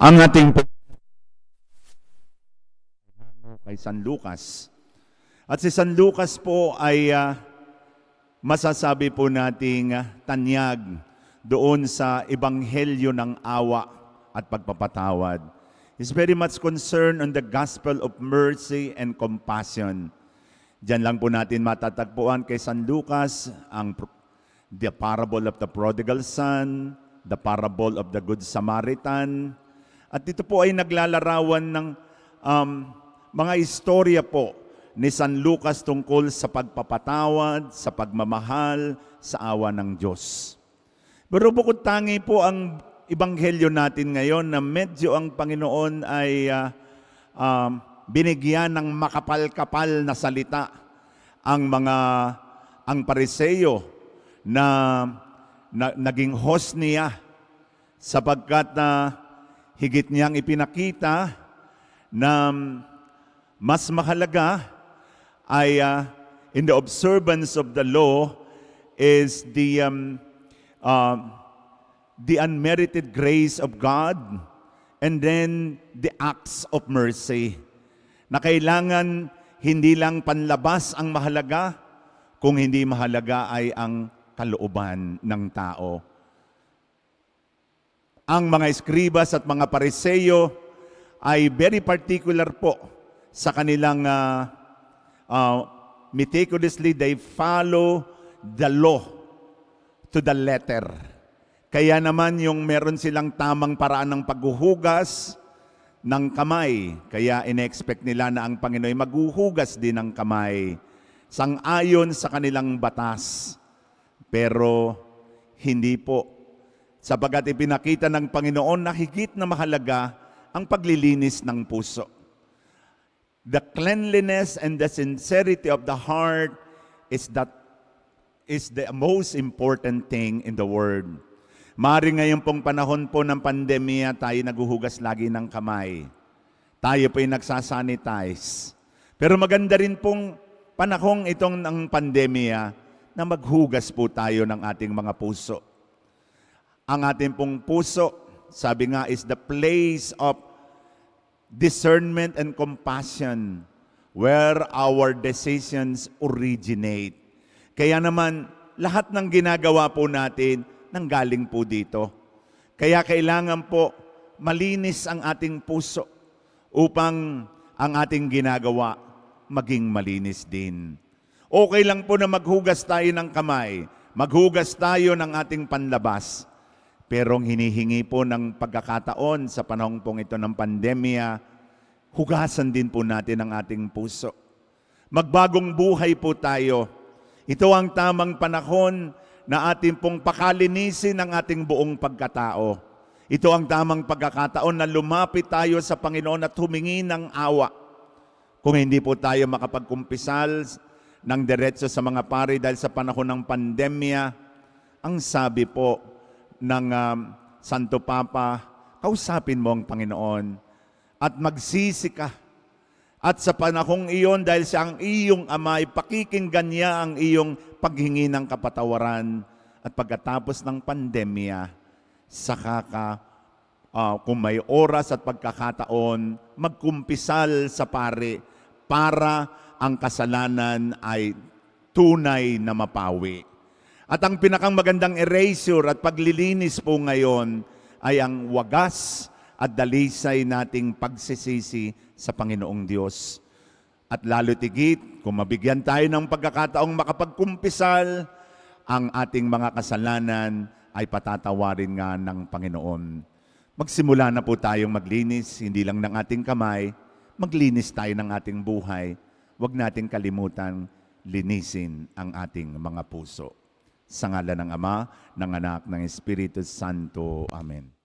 ang ating kay San Lucas. At si San Lucas po ay uh, masasabi po nating uh, tanyag doon sa ebanghelyo ng awa at pagpapatawad. He's very much concerned on the gospel of mercy and compassion. Diyan lang po natin matatagpuan kay San Lucas ang the parable of the prodigal son, the parable of the good Samaritan, at dito po ay naglalarawan ng um, mga istorya po ni San Lucas tungkol sa pagpapatawad, sa pagmamahal, sa awa ng Diyos. Pero bukod tangi po ang ibanghelyo natin ngayon na medyo ang Panginoon ay uh, uh, binigyan ng makapal-kapal na salita ang mga ang pariseyo na, na naging host niya sapagkat na uh, higit niyang ipinakita na mas mahalaga ay uh, in the observance of the law is the um, uh, the unmerited grace of God and then the acts of mercy na kailangan hindi lang panlabas ang mahalaga kung hindi mahalaga ay ang kalooban ng tao ang mga eskribas at mga pariseyo ay very particular po sa kanilang uh, uh, meticulously they follow the law to the letter. Kaya naman yung meron silang tamang paraan ng paghuhugas ng kamay. Kaya inexpect nila na ang Panginoon maghuhugas din ng kamay sang-ayon sa kanilang batas. Pero hindi po Sabagat ipinakita ng Panginoon na higit na mahalaga ang paglilinis ng puso. The cleanliness and the sincerity of the heart is that is the most important thing in the world. Mari ngayon pong panahon po ng pandemya, tayo naguhugas lagi ng kamay. Tayo po ay nagsasanitize. Pero maganda rin pong panahong itong ng pandemya na maghugas po tayo ng ating mga puso ang ating pong puso, sabi nga, is the place of discernment and compassion where our decisions originate. Kaya naman, lahat ng ginagawa po natin, nanggaling po dito. Kaya kailangan po malinis ang ating puso upang ang ating ginagawa maging malinis din. Okay lang po na maghugas tayo ng kamay, maghugas tayo ng ating panlabas, pero ang hinihingi po ng pagkakataon sa panahon pong ito ng pandemya, hugasan din po natin ang ating puso. Magbagong buhay po tayo. Ito ang tamang panahon na ating pong pakalinisin ang ating buong pagkatao. Ito ang tamang pagkakataon na lumapit tayo sa Panginoon at humingi ng awa. Kung hindi po tayo makapagkumpisal ng diretso sa mga pari dahil sa panahon ng pandemya, ang sabi po ng um, Santo Papa, kausapin mo ang Panginoon at magsisi ka. At sa panahong iyon, dahil sa ang iyong ama, ipakikinggan niya ang iyong paghingi ng kapatawaran. At pagkatapos ng pandemya, saka ka, uh, kung may oras at pagkakataon, magkumpisal sa pare para ang kasalanan ay tunay na mapawi. At ang pinakang magandang erasure at paglilinis po ngayon ay ang wagas at dalisay nating pagsisisi sa Panginoong Diyos. At lalo tigit, kung mabigyan tayo ng pagkakataong makapagkumpisal, ang ating mga kasalanan ay patatawarin nga ng Panginoon. Magsimula na po tayong maglinis, hindi lang ng ating kamay, maglinis tayo ng ating buhay. Huwag nating kalimutan linisin ang ating mga puso. Sa ngala ng Ama, ng Anak, ng Espiritu Santo. Amen.